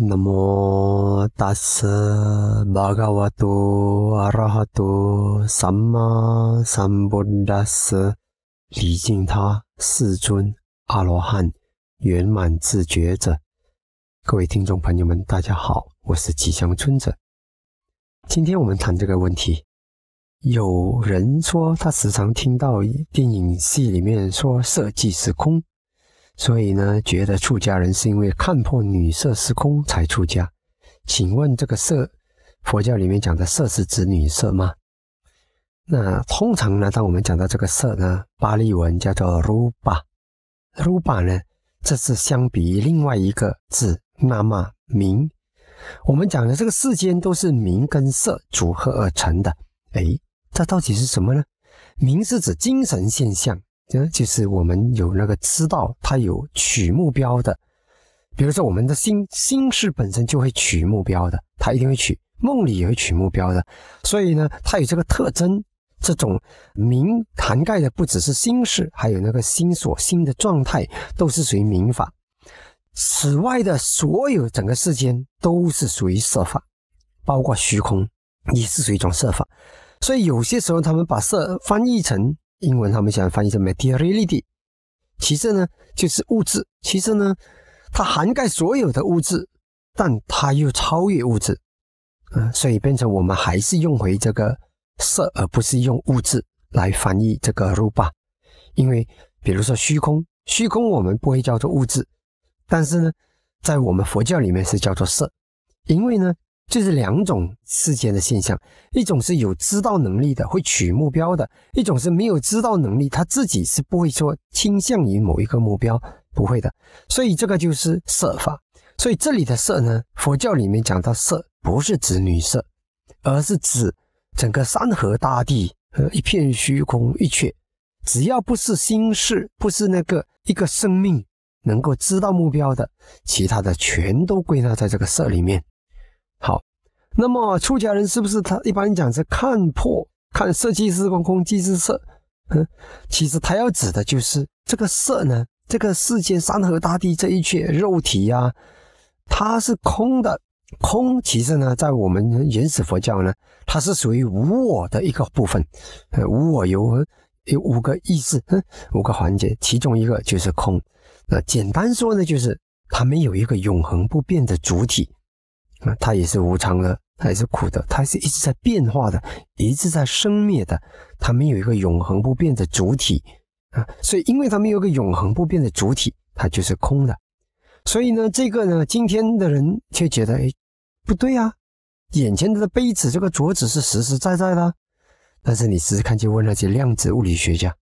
南摩达斯玛嘎瓦多阿拉哈多萨玛三波达斯离敬他世尊阿罗汉圆满自觉者，各位听众朋友们，大家好，我是吉祥村者。今天我们谈这个问题。有人说，他时常听到电影戏里面说，设计是空。所以呢，觉得出家人是因为看破女色时空才出家。请问这个色，佛教里面讲的色是指女色吗？那通常呢，当我们讲到这个色呢，巴利文叫做 rupa，rupa 呢，这是相比于另外一个字，那么名。我们讲的这个世间都是名跟色组合而成的。哎，这到底是什么呢？名是指精神现象。这就是我们有那个知道，他有取目标的，比如说我们的心心事本身就会取目标的，他一定会取梦里也会取目标的，所以呢，他有这个特征。这种明涵盖的不只是心事，还有那个心所、心的状态，都是属于明法。此外的所有整个世间都是属于色法，包括虚空也是属于一种色法。所以有些时候他们把色翻译成。英文他们喜欢翻译成 materiality，其次呢就是物质，其实呢它涵盖所有的物质，但它又超越物质，嗯，所以变成我们还是用回这个色，而不是用物质来翻译这个 rupa，因为比如说虚空，虚空我们不会叫做物质，但是呢在我们佛教里面是叫做色，因为呢。就是两种世界的现象，一种是有知道能力的，会取目标的；一种是没有知道能力，他自己是不会说倾向于某一个目标，不会的。所以这个就是色法。所以这里的色呢，佛教里面讲到色，不是指女色，而是指整个山河大地和一片虚空一切，只要不是心事，不是那个一个生命能够知道目标的，其他的全都归纳在这个色里面。好，那么出家人是不是他一般讲是看破看色即是空空即是色？嗯，其实他要指的就是这个色呢，这个世间山河大地这一切肉体呀，它是空的。空其实呢，在我们原始佛教呢，它是属于无我的一个部分。呃，无我有有五个意哼，五个环节，其中一个就是空。那简单说呢，就是它没有一个永恒不变的主体。啊，它也是无常的，它也是苦的，它是一直在变化的，一直在生灭的，它没有一个永恒不变的主体啊。所以，因为它没有一个永恒不变的主体，它就是空的。所以呢，这个呢，今天的人却觉得，哎，不对啊，眼前的这杯子、这个桌子是实实在在的。但是你试试看，去问那些量子物理学家，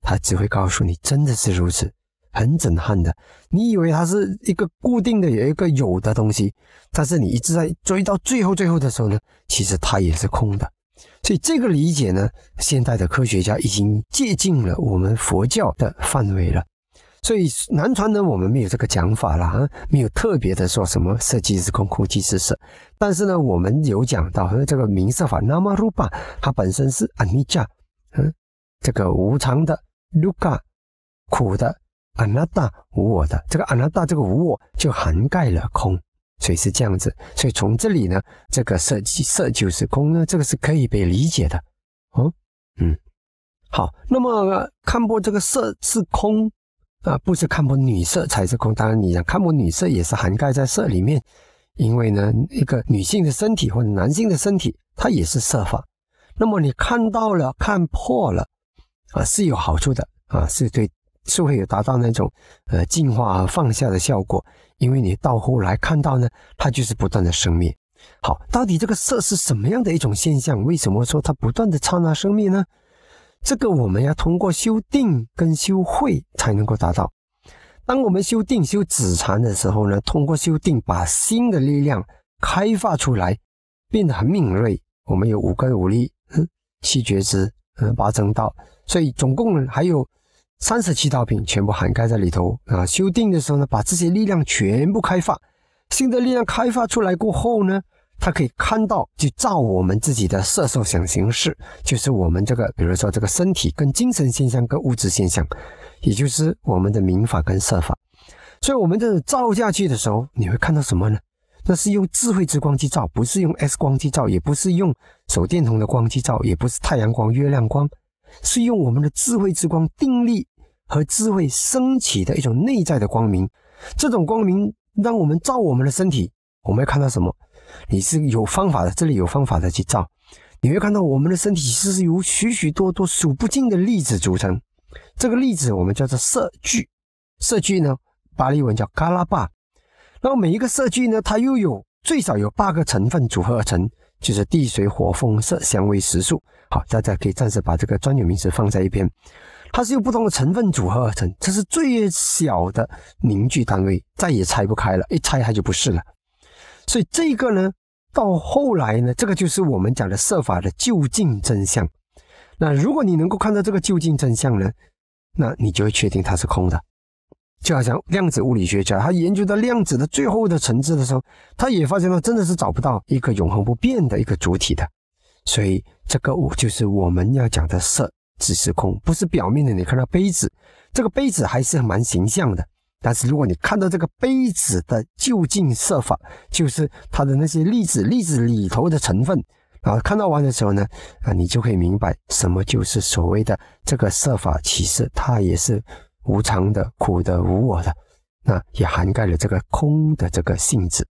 他只会告诉你，真的是如此。很震撼的，你以为它是一个固定的有一个有的东西，但是你一直在追到最后最后的时候呢，其实它也是空的。所以这个理解呢，现代的科学家已经接近了我们佛教的范围了。所以南传呢，我们没有这个讲法了，没有特别的说什么色即是空空即是色。但是呢，我们有讲到这个名色法 n a m a r u a 它本身是 anicca，嗯，这个无常的 l u a 苦的。阿那达无我的这个阿那达这个无我就涵盖了空，所以是这样子。所以从这里呢，这个色色就是空呢，这个是可以被理解的。哦，嗯，好。那么看破这个色是空啊，不是看破女色才是空。当然，你想看破女色也是涵盖在色里面，因为呢，一个女性的身体或者男性的身体，它也是色法。那么你看到了，看破了啊，是有好处的啊，是对。是会有达到那种呃净化放下的效果，因为你到后来看到呢，它就是不断的生灭。好，到底这个色是什么样的一种现象？为什么说它不断的刹那生灭呢？这个我们要通过修定跟修慧才能够达到。当我们修定修止禅的时候呢，通过修定把心的力量开发出来，变得很敏锐。我们有五根五力，嗯，七觉知，嗯，八正道，所以总共还有。三十七道品全部涵盖在里头啊！修订的时候呢，把这些力量全部开发，新的力量开发出来过后呢，它可以看到，就照我们自己的色受想行识，就是我们这个，比如说这个身体跟精神现象跟物质现象，也就是我们的明法跟色法。所以，我们这照下去的时候，你会看到什么呢？那是用智慧之光去照，不是用 X 光去照，也不是用手电筒的光去照，也不是太阳光、月亮光，是用我们的智慧之光定力。和智慧升起的一种内在的光明，这种光明让我们照我们的身体，我们会看到什么？你是有方法的，这里有方法的去照，你会看到我们的身体其实是由许许多多数不尽的粒子组成。这个粒子我们叫做色聚，色聚呢，巴利文叫嘎拉巴，然后每一个色聚呢，它又有最少有八个成分组合而成。就是地水火风色香味食数，好，大家可以暂时把这个专有名词放在一边。它是由不同的成分组合而成，这是最小的凝聚单位，再也拆不开了，一拆它就不是了。所以这个呢，到后来呢，这个就是我们讲的设法的就近真相。那如果你能够看到这个就近真相呢，那你就会确定它是空的。就好像量子物理学家，他研究到量子的最后的层次的时候，他也发现了真的是找不到一个永恒不变的一个主体的。所以这个物就是我们要讲的色即是空，不是表面的。你看到杯子，这个杯子还是蛮形象的。但是如果你看到这个杯子的究竟设法，就是它的那些粒子，粒子里头的成分然后看到完的时候呢，啊，你就可以明白什么就是所谓的这个设法其实它也是。无常的、苦的、无我的，那也涵盖了这个空的这个性质。